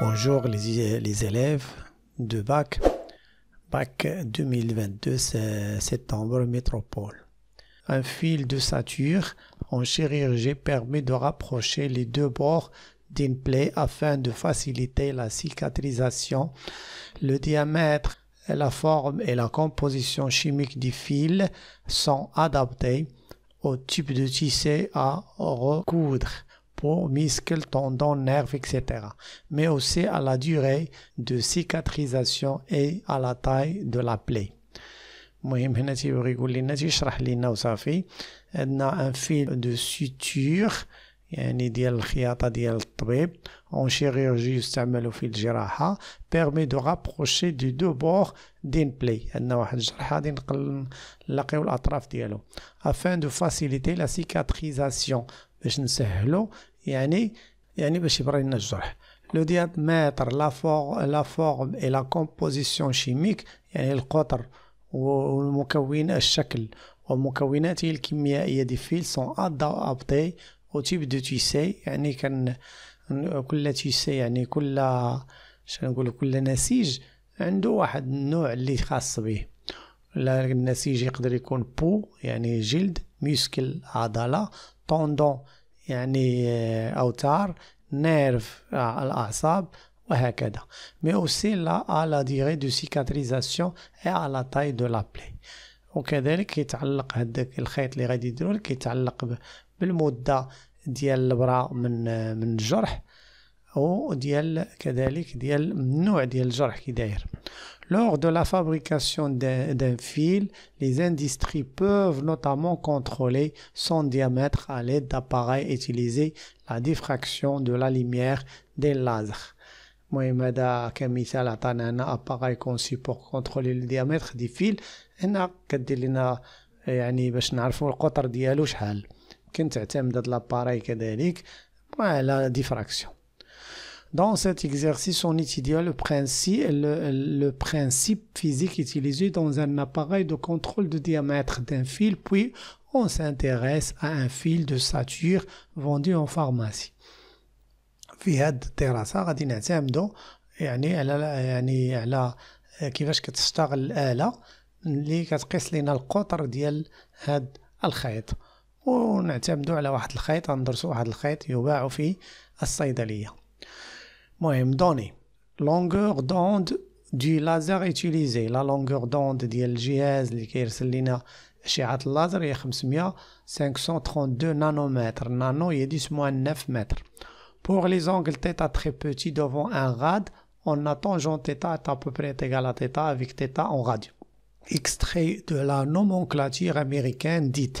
Bonjour les, élèves de BAC, BAC 2022, septembre métropole. Un fil de sature en chirurgie permet de rapprocher les deux bords d'une plaie afin de faciliter la cicatrisation. Le diamètre, la forme et la composition chimique du fil sont adaptés au type de tissu à recoudre pour muscles, tendons, nerfs, etc. Mais aussi à la durée de cicatrisation et à la taille de la plaie. المهم هنا تيبغي يقول لنا تيشرح لنا وصافي عندنا ان فيل دو سوتور يعني ديال الخياطه ديال الطبيب اون شيريرجي يستعمل في الجراحه بيرمي دو رابروشي دو دو بور دين بلاي عندنا واحد الجرح غادي نلاقيو الاطراف ديالو افان دو فاسيليتي لا سيكاتريزاسيون باش نسهلو يعني يعني باش يبري لنا الجرح لو ديامتر لا فور لا فورم اي لا كومبوزيسيون شيميك يعني القطر والمكون الشكل ومكوناته الكيميائيه دي فيل سون ادابتي دو تيساي يعني كان كل تيساي يعني كل شنقول كل نسيج عنده واحد النوع اللي خاص به النسيج يقدر يكون بو يعني جلد ميسكل عضلة طوندون يعني آه، أوتار نيرف آه، الأعصاب وهكذا مي اوسي لا a ديغي دو سيكاتريزاسيون اي et تاي دو taille de la plaie وكذلك كيتعلق هذاك الخيط اللي غادي يديروا كيتعلق Lors de la fabrication d'un fil, les industries peuvent notamment contrôler son diamètre à l'aide d'appareils utilisés la diffraction de la lumière des lasers. Moi, je vais un appareil conçu pour contrôler le diamètre du fil. Et que vais un appareil conçu pour contrôler le diamètre du fil qu'on تعتمد l'appareil لاباري كذلك مع la diffraction Dans cet exercice, on étudie le principe, le, principe physique utilisé dans un appareil de contrôle de diamètre d'un fil, puis on s'intéresse à un fil de sature vendu en pharmacie. في هاد الدراسة غادي نعتمدو يعني على يعني على كيفاش كتشتغل الآلة اللي كتقيس لينا القطر ديال الخيط ونعتمدوا على واحد الخيط ندرسوا واحد الخيط يباع في الصيدلية مهم دوني لونغور دوند دي لازر اتيليزي لا لونغور دوند ديال الجهاز اللي كيرسل 500 532 nanomètres. Nano هي 10 9 متر Pour les angles θ très petits devant un rad, on a tangente θ est à peu près égal à θ avec θ en rad. Extrait de la nomenclature américaine dite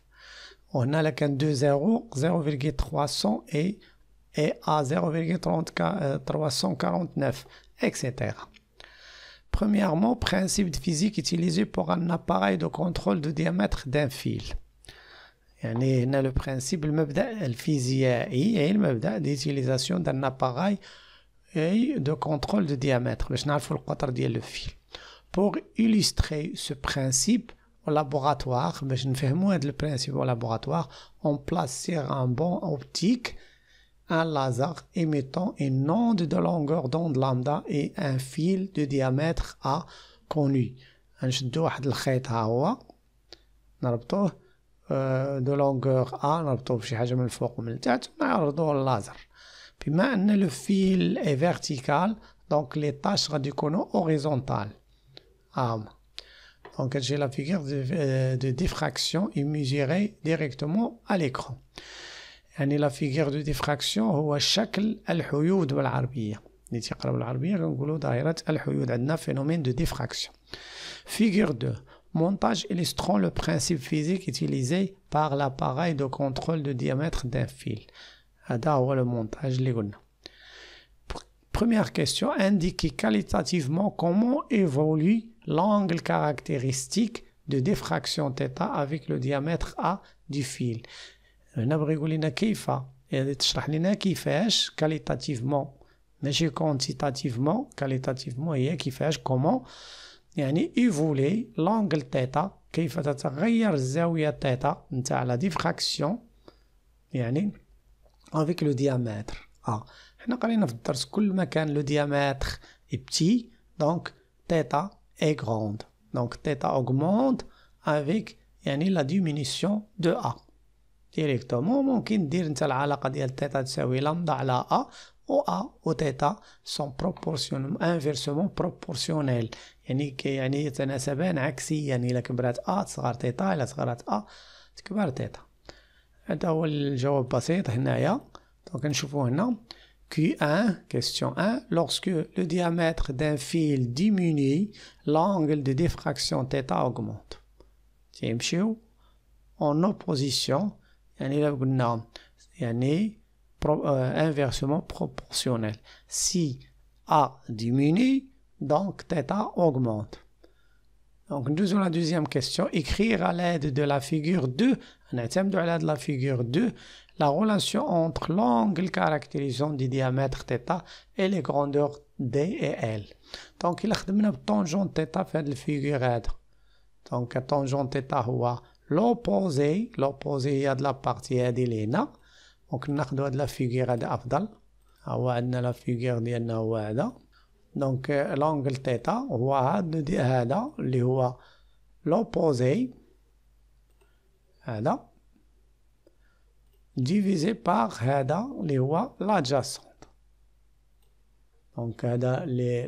on a la 0 0,300 et, et à 0,349, etc. Premièrement, principe de physique utilisé pour un appareil de contrôle de diamètre d'un fil. يعني هنا لو برانسيب المبدا الفيزيائي اي المبدا ديتيليزاسيون de اباراي اي دو كونترول دو ديامتر باش نعرفو القطر ديال فيل Pour illustrer ce principe au laboratoire, mais je ne fais moins le principe au laboratoire, on place sur un banc optique un laser émettant une onde de longueur d'onde lambda et un fil de diamètre A connu. Hein, je euh, de longueur A, laser. Puis maintenant, le fil est vertical, donc les tâches radicaux horizontales. Ah, j'ai euh, la figure de, diffraction et directement à l'écran. et la figure de diffraction هو شكل الحيود بالعربيه اللي تيقراو العربيه كنقولوا دائره الحيود عندنا phénomène de diffraction. Figure 2. montage illustrant le principe physique utilisé par l'appareil de contrôle de diamètre d'un fil. هذا le montage اللي Première question, indiquez qualitativement comment évolue l'angle caractéristique de diffraction θ avec le diamètre A du fil هنا بغي يقول لنا كيف يعني تشرح لنا كيفاش كاليتاتيفمون ماشي كونتيتاتيفمون كاليتاتيفمون هي كيفاش كومون يعني ايفولي لانجل تيتا كيف تتغير الزاوية تيتا نتاع لا ديفراكسيون يعني افيك لو ديامتر ا آه. حنا قرينا في الدرس كل ما كان لو ديامتر بتي دونك تيتا est grande. Donc θ augmente avec يعني لا ديمينيسيون دو ا ديريكتومون ممكن دير نتا العلاقه ديال θ تساوي لندا على ا و ا و تيتا سون بروبورسيون inversement بروبورسيونيل يعني كي يعني يتناسبان عكسيا الا كبرات ا تصغر تيتا الا صغرات ا تكبر تيتا هذا هو الجواب بسيط هنايا دونك نشوفو هنا Q1, question 1, lorsque le diamètre d'un fil diminue, l'angle de diffraction θ augmente. en opposition il y a euh, inversement proportionnel. Si A diminue, donc θ augmente. Donc, nous avons la deuxième question. Écrire à l'aide de la figure 2, un de l'aide de la figure 2, la relation entre l'angle caractérisant du diamètre θ et les grandeurs D et L. Donc, il a le tangente θ fait la figure être. Donc, la tangente θ est l'opposé, l'opposé de la partie de Donc, nous avons de la figure ah de la figure de دونك لونجل تيتا هو هاد هذا اللي هو لوبوزي هذا ديفيزي باغ هذا اللي هو لادجاسونت دونك هذا لي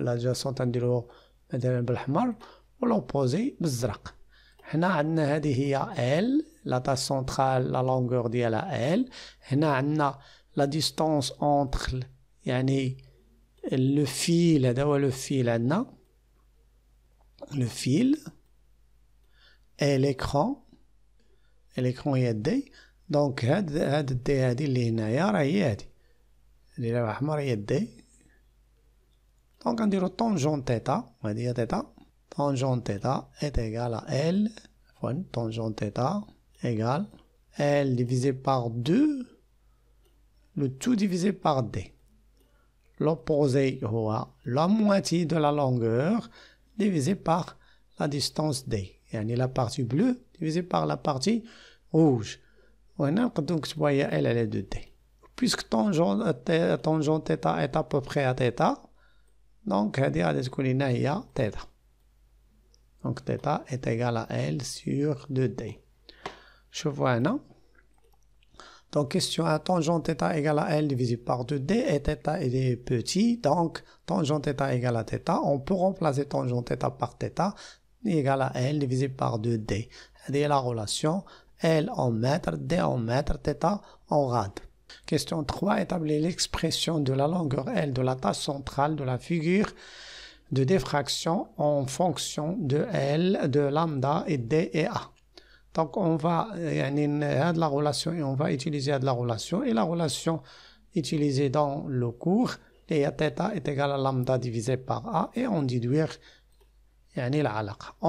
لادجاسونت نديرو مثلا بالاحمر ولوبوزي بالزرق هنا عندنا هذه هي ال لا تاس سونترال لا لونغور ديالها ال هنا عندنا لا ديستونس اونتر يعني le fil le fil le fil et l'écran et l'écran des donc had a donc on dira tangent theta tangent theta est égal à l tangent theta égal l divisé par 2 le tout divisé par d l'opposé aura la moitié de la longueur divisé par la distance D يعني la partie bleue divisée par la partie rouge Voilà, donc, je هي L est 2 D puisque tangent euh, tangente θ est à peu près à θ donc هذه غادي تكون y هي θ donc θ est égal à L sur 2D Je vois, هنا donc, question 1, tangente θ égale à L divisé par 2D et θ est petit. Donc, tangent θ égale à θ. On peut remplacer tangent θ par θ égale à L divisé par 2D. C'est la relation L en mètre, D en mètre, θ en rad. Question 3. Établir l'expression de la longueur L de la tâche centrale de la figure de diffraction en fonction de L de lambda et D et A. Donc, on va, euh, de la relation et on va utiliser de la relation. Et la relation utilisée dans le cours, et θ est égal à lambda divisé par A et on déduire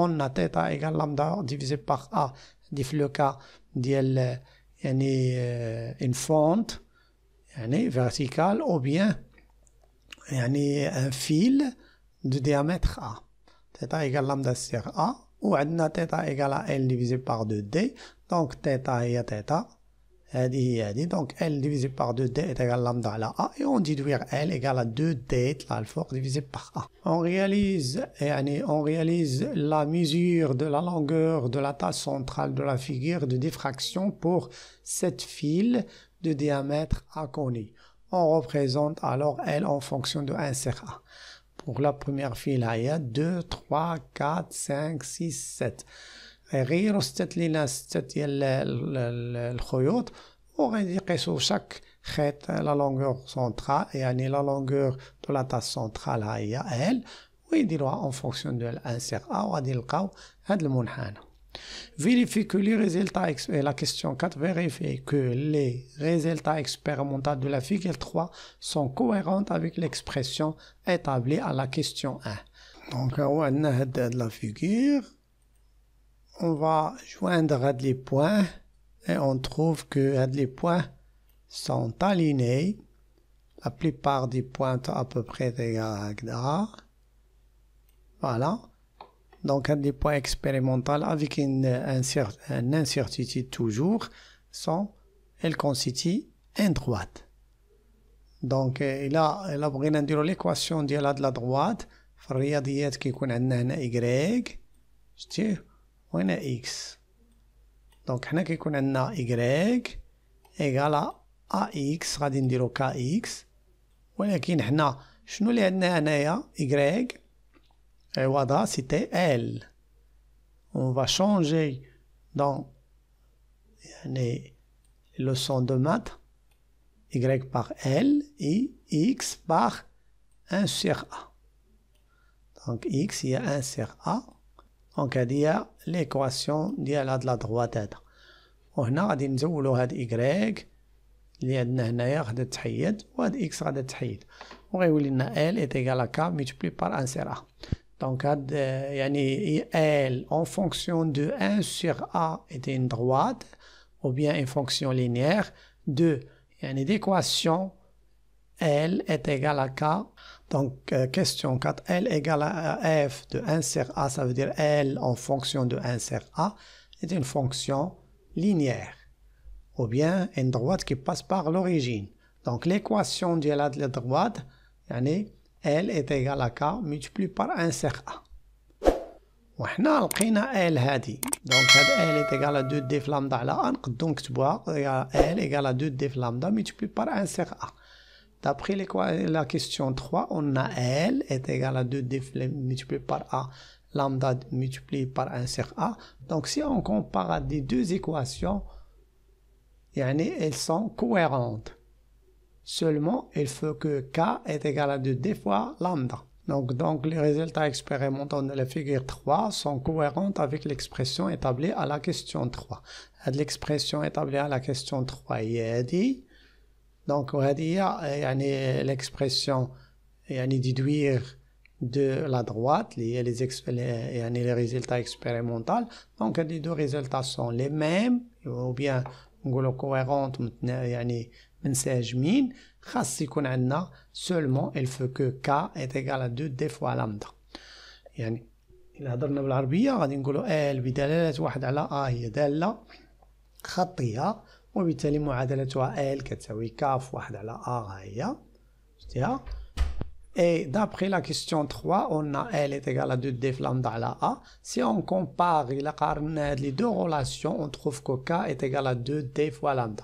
On a θ égale lambda divisé par A. Dit le cas ديال euh, une fonte verticale ou bien a un fil de diamètre A. θ égale lambda sur A ou a θ égale à L divisé par 2D donc θ à θ هذه donc L divisé par 2D est égal à lambda à la A et on déduit L égale à 2D la divisé par A. On réalise, et on réalise la mesure de la longueur de la taille centrale de la figure de diffraction pour cette file de diamètre A connu. On représente alors L en fonction de 1 A. Pour la première file, il y a 2, 3, 4, 5, 6, 7. غيروا ستة لينا ستة ديال الخيوط وغادي يقيسوا شاك خيط لا لونغور سونترال يعني لا لونغور دو لا تاس سونترال ها هي ال ويديروها اون فونكسيون دو الانسيغ ا غادي نلقاو هاد المنحنى Vérifiez que les résultats, et la question 4, vérifie que les résultats expérimentaux de la figure 3 sont cohérents avec l'expression établie à la question 1. Donc, on a la figure, on va joindre les points et on trouve que les points sont alignés. La plupart des points à peu près égaux. Voilà. Donc, un des points expérimentaux avec une, une, incertitude toujours, sont, elle constitue une droite. Donc, là, là, بغينا نديرو l'équation ديال هاد لا droite في الرياضيات كيكون عندنا هنا y شتيه وهنا x دونك حنا كيكون عندنا y ايغالا ax غادي نديرو kx ولكن حنا شنو اللي عندنا هنايا y et euh, c'était L. On va changer dans les leçons de maths, Y par L et X par 1 sur A. Donc X, il y a 1 sur A. Donc il y a l'équation de la droite. وهنا غادي نزولو هاد y y عندنا هنايا غادي تحيد وهاد إكس غادي تحيد لنا donc, euh, L en fonction de 1 sur A est une droite, ou bien une fonction linéaire. 2, il y a une équation L est égale à K. Donc, euh, question 4, L égale à F de 1 sur A, ça veut dire L en fonction de 1 sur A est une fonction linéaire, ou bien une droite qui passe par l'origine. Donc, l'équation de la droite, il y a L est égal à K multiplié par 1 cercle A. trouvé L est égal à L est égal à 2 ديف لامدا على L نقدو L est égal à 2 dF lambda multiplié par 1 sur A. D'après la question 3, on a L est égal à 2 diff multiplié par A, lambda multiplié par 1 sur A. Donc si on compare les deux équations, elles sont cohérentes. Seulement, il faut que K est égal à 2 fois lambda. Donc, les résultats expérimentaux de la figure 3 sont cohérents avec l'expression établie à la question 3. L'expression établie à la question 3 est dit. Donc, l'expression déduire de la droite, les, les, a les résultats expérimentaux. Donc, les deux résultats sont les mêmes, ou bien cohérents, منساجمين خاص يكون عندنا سولمون il faut que k est égal à 2 دي فوا لامدا Et d'après la question 3, on a L est égal à 2D lambda à la A. Si on compare les deux relations, on trouve que K est égal à 2D fois lambda.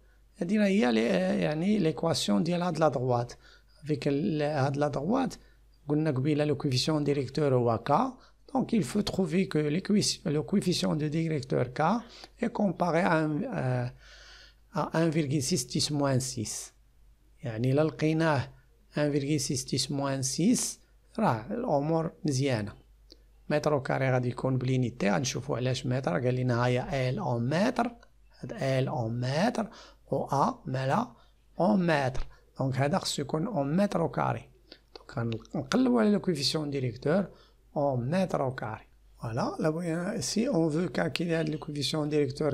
هذه هي يعني ليكواسيون ديال هاد la droite avec la droite دروات قلنا قبيله لو coefficient ديريكتور هو K. Donc il faut trouver que le coefficient de directeur K est comparé à, euh, à 1,6 moins 6. يعني إلا لقيناه 1,6 moins 6 راه الامور مزيانه متر كاري غادي يكون بلينيتي غنشوفوا علاش متر قال لنا هاي ال اون متر هاد ال اون متر là, مالا en Donc, donc هذا en يكون au carré. Donc, on on le coefficient directeur en mètres au carré. Voilà, euh, si on veut calculer le coefficient directeur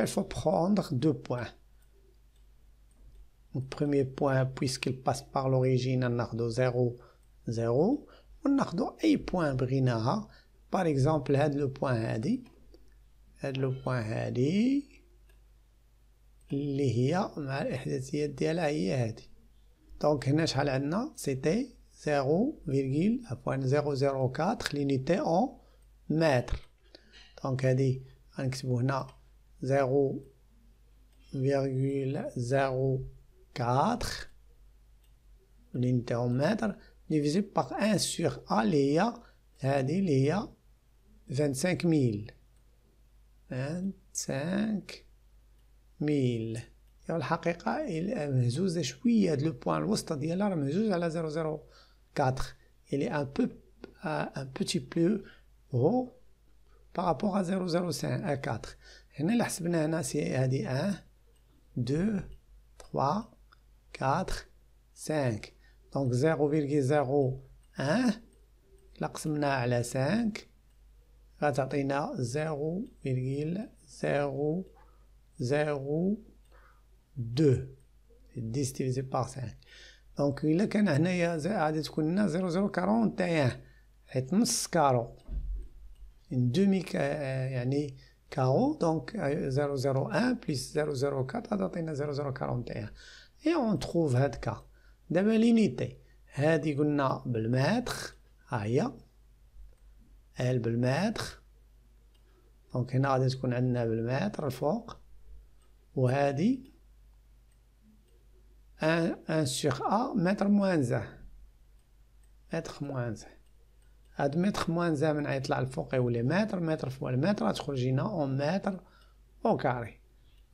il faut prendre deux points. Le premier point, puisqu'il passe par l'origine, on a 0, 0. On a un point brina Par exemple, le point Hadi. Le point Hadi. اللي هي مع الاحداثيات ديالها هي هادي دونك هنا شحال عندنا سيتي زيرو فيرغيل بوان زيرو كاتر لينيتي أون متر دونك هادي غنكتبو هنا زيرو فيرغيل زيرو كاتر لينيتي أون متر ديفيزي باغ أن سيغ أ اللي هي هادي اللي هي 25 ميل 25 ميل الحقيقة مهزوزة شوية هاد لو بوان الوسط ديالها راه مهزوز على زيرو زيرو كاتر إلي أن بو أن بوتي بلو غو بارابور أ زيرو زيرو سان أ كاتر هنا إلا حسبنا هنا سي هادي أن دو تخوا كاتر سانك دونك زيرو فيرغي زيرو أن إلا قسمناها على سانك غتعطينا زيرو فيرغيل زيرو 0 2 10 ديفيزي باغ 5 دونك الا كان هنايا غادي تكون لنا 0041 حيت نص كارو ان دومي كا يعني كارو دونك 001 بليس 004 تعطينا 0041 اي اون تروف كا دابا لينيتي هادي قلنا بالمتر ها هي ال بالمتر دونك هنا غادي تكون عندنا بالمتر الفوق وهذه ان ان سيغ ا متر موان زا متر موان زا هاد متر موان زا من غيطلع الفوق يولي متر متر فوا المتر غتخرج لينا اون متر او كاري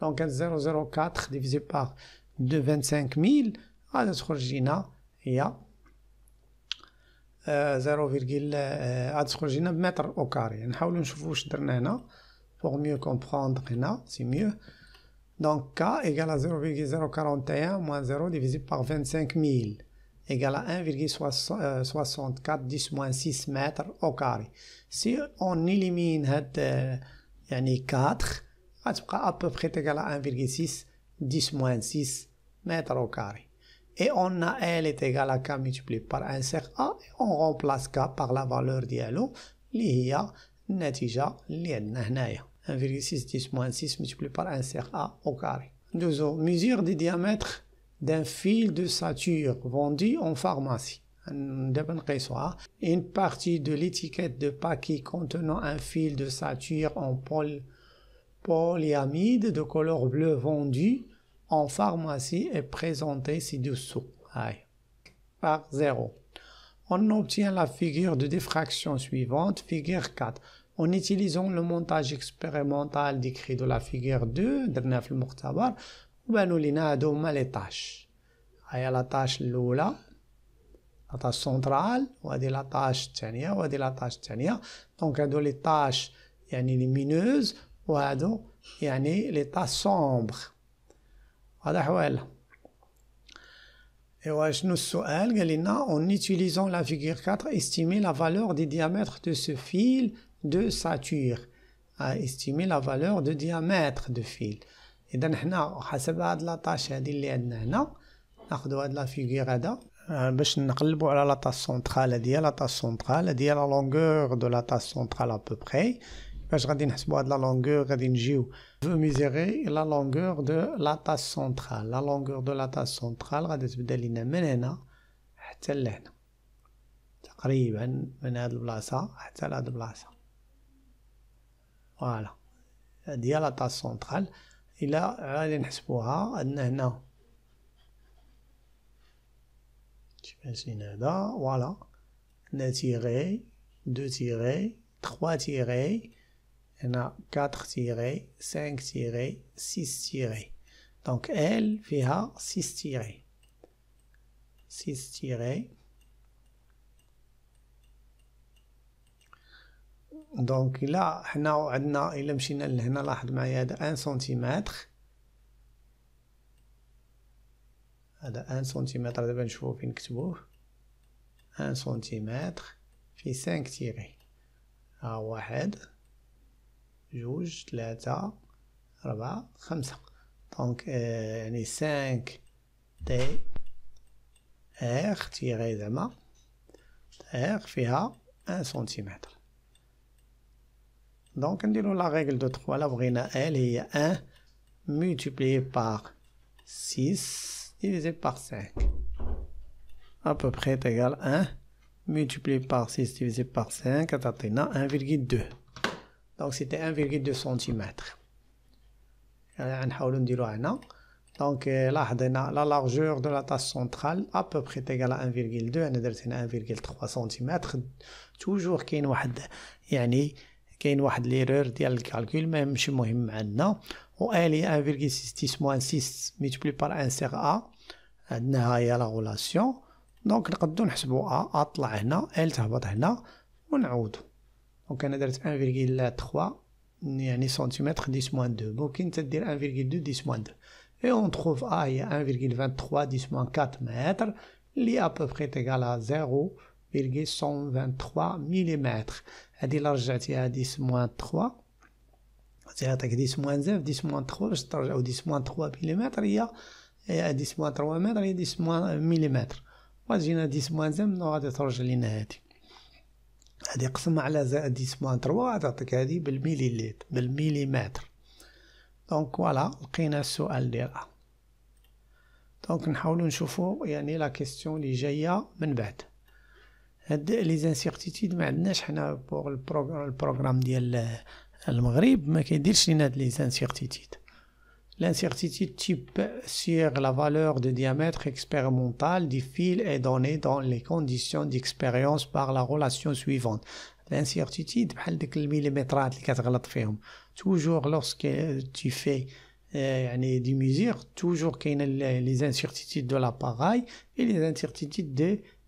دونك زيرو زيرو كاتر ديفيزي باغ دو فانتسانك ميل غادي تخرج لينا هي آه، زيرو فيرغيل آه، غادي تخرج لينا بمتر او كاري نحاولو نشوفو واش درنا هنا بوغ ميو كومبخوندغ هنا سي ميو Donc, K égale à 0,041 moins 0 divisé par 25 000 égale à 1,64 10 moins 6 m au carré. Si on élimine cette, euh, à peu près égal à 1,6 10 moins 6 mètres au carré. Et on a L est égal à K multiplié par 1 sur A et on remplace K par la valeur ديالو L'IA, هي النتيجة 1610 6 multiplié par 1 A au carré. Mesure du diamètre d'un fil de sature vendu en pharmacie. Une partie de l'étiquette de paquet contenant un fil de sature en polyamide de couleur bleue vendu en pharmacie est présentée ci-dessous. Par 0. On obtient la figure de diffraction suivante, figure 4 en utilisant le montage expérimental décrit dans la figure 2 de le Mokhtabar, nous avons les tâches. Il y a la tâche Lola, la tâche centrale, ou la tâche Tania, ou la tâche Tania. Donc, il y a les tâches yani, lumineuses, ou yani, les tâches sombres. Voilà. Et ouais, souhait, sommes en utilisant la figure 4, estimer la valeur du diamètre de ce fil de ساتور à estimer la valeur de diamètre de fil. Et donc, nous avons de cette tâche qui est là. Nous avons fait euh, la figure là. Nous avons fait la tâche centrale, dit la tâche centrale, dit la longueur de la tâche centrale à peu près. Nous avons fait la longueur de la Je veux mesurer la longueur de la tâche centrale. La longueur de la tâche centrale, nous avons fait la tâche centrale. C'est là. C'est là. C'est là. C'est là. C'est là. C'est là. Voilà, il y la tasse centrale. Il a un espoir. Je pense que voilà. 9 tirés. 2 tirés. 3 tirés. 4 tirés. 5 tirés. 6 tirés. Donc elle vient 6 tirés. 6 tirés. دونك الا حنا عندنا الا مشينا لهنا لاحظ معايا هذا 1 سنتيمتر هذا 1 سنتيمتر دابا نشوفو فين نكتبوه 1 سنتيمتر في 5 تيري ها واحد جوج ثلاثة أربعة خمسة دونك يعني 5 تي ار تيري زعما ار فيها 1 سنتيمتر Donc la règle règle de 3 la de L est 1 multiplié par 6 divisé par 5 à peu près égal à 1 multiplié par 6 divisé par 5 1,2 donc c'était 1,2 cm donc euh, la largeur de la tasse centrale à peu près égal égale à 1,2 On 1,3 cm toujours y a يعني كاين واحد ليرور ديال الكالكول ما ماشي مهم عندنا و ا 1,6 موان 6 ميتبلي بار ان سيغ ا عندنا ها هي لا غولاسيون دونك نقدو نحسبو ا ا طلع هنا ال تهبط هنا ونعود دونك انا درت 1,3 يعني سنتيمتر 10 موان 2 ممكن انت دير 1,2 10 موان 2 اون تروف ا هي est 1,23 10 4 متر لي ا peu près ا 0 123 ملم هذه الا رجعتيها 10 موان 3 تعطيك 10 موان 9 10 موان 3 باش ترجعو 10 موان 3 ملم هي 10 موان 3 متر هي 10 موان ملم وتجينا 10 موان 9 غادي ترجع لينا هادي هادي قسم على 10 موان 3 غتعطيك هادي بالمليليت بالمليمتر دونك فوالا لقينا السؤال ديالها دونك نحاولو نشوفو يعني لا كيستيون اللي جايه من بعد هاد لي زانسيرتيتود pour programme programme بوغ البروغرام ديال المغرب ما كيديرش لينا هاد les incertitudes L'incertitude type sur la valeur de diamètre expérimental du fil est donnée dans les conditions d'expérience par la relation suivante. L'incertitude, toujours lorsque tu fais euh, des mesures, toujours qu'il y a les incertitudes de l'appareil et les incertitudes de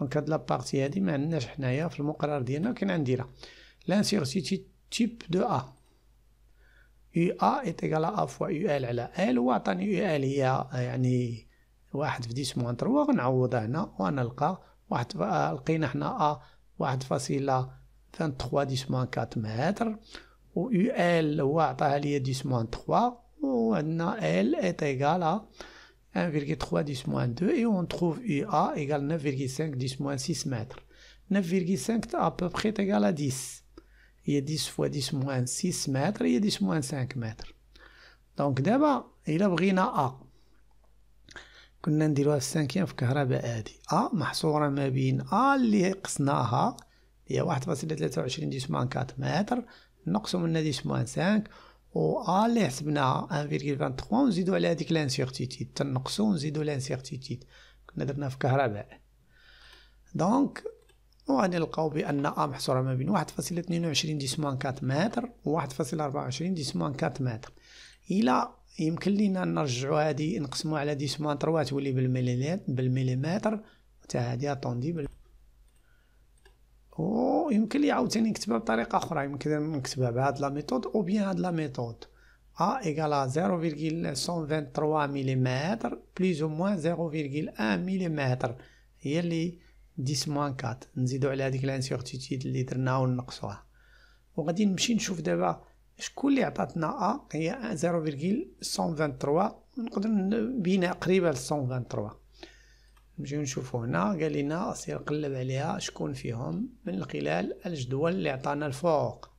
دونك هاد لابارتي هادي ما عندناش حنايا في المقرر ديالنا ولكن غنديرها لانسيرسيتي تيب دو ا يو ا ايت ايكال ا فوا يو ال على ال عطاني يو ال هي يعني واحد في موان تروا غنعوضها هنا ونلقى واحد لقينا حنا ا واحد فاصلة فان تخوا موان كات متر و يو ال هو عطاها ليا ديسموان تخوا وعندنا ال ايت ايكال 1,3 10 moins 2 et on trouve UA égale 9,5 10 moins 6 mètres. 9,5 à peu près est égal à 10. Il y a 10 fois 10 moins 6 mètres, il y a 10 moins 5 mètres. Donc d'abord, il a pris A. كنا نديروها في السانكيام في كهرباء هادي ا محصوره ما بين ا اللي قصناها هي واحد فاصلة تلاتة وعشرين ديسموان كات متر نقسم منها ديسموان سانك و ا الي حسبنا 1.23 آه، ونزيدو على هذيك لانسيرتيتيد تنقصو ونزيدو لانسيرتيتيد كنا درنا في كهرباء دونك وغادي نلقاو بان ا محصوره ما بين 1.22 ديسمان 4 متر و 1.24 ديسمان 4 متر الى يمكن لينا نرجعو هذه نقسمو على ديسمان 3 تولي بالمليمتر بالمليمتر حتى هذه طوندي بال ويمكن لي عاوتاني نكتبها بطريقه اخرى يمكن نكتبها بهاد لا ميثود او بيان هاد لا ميثود ا ا 0.123 ملم بليز او موان 0.1 ملم هي اللي 10 موان 4 نزيدو على هذيك لانسيغتيتيد اللي درناها ونقصوها وغادي نمشي نشوف دابا شكون اللي عطاتنا ا هي 0.123 نقدر بينا قريبه ل 123 نجيو نشوفو هنا قال لنا سير قلب عليها شكون فيهم من خلال الجدول اللي عطانا الفوق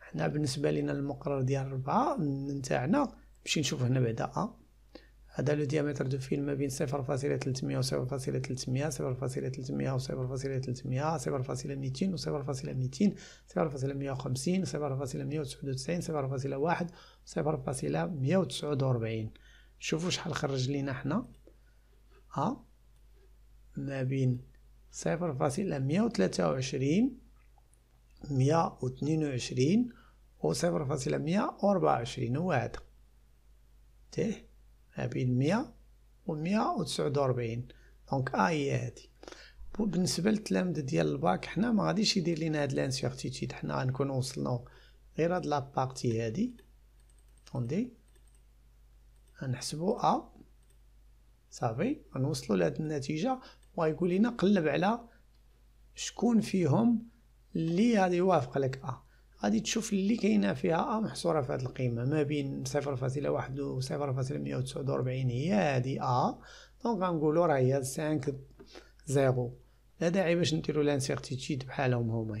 حنا بالنسبه لنا المقرر ديال ربعة نتاعنا نمشي نشوف هنا بعدا ا هذا لو ديامتر دو فيل ما بين صفر فاصلة تلتمية و صفر فاصلة تلتمية صفر فاصلة تلتمية و صفر فاصلة تلتمية صفر فاصلة ميتين و صفر فاصلة ميتين صفر فاصلة مية و خمسين صفر فاصلة مية و تسعود و تسعين صفر فاصلة واحد صفر فاصلة مية و تسعود و ربعين شوفوا شحال خرج لينا حنا أ ما بين صفر فاصلة مية وثلاثة وعشرين مية واثنين وعشرين و صفر فاصلة مية وأربعة وعشرين هو هذا تيه ما بين مية ومية و ربعين دونك أ آه هي هادي بالنسبة للتلامذة ديال الباك حنا ما غاديش يدير لينا هاد لانسيغتيتيد حنا غنكونو وصلنا غير هاد لابارتي هادي طوندي غنحسبو أ آه. صافي غنوصلوا لهاد النتيجه وغيقول لنا قلب على شكون فيهم اللي غادي يوافق لك ا غادي تشوف اللي كاينه فيها ا محصوره في هذه القيمه ما بين 0.1 و 0.149 هي هذه ا دونك غنقولوا راه هي 5 0 لا داعي باش نديروا لانسيرتيتيد بحالهم هما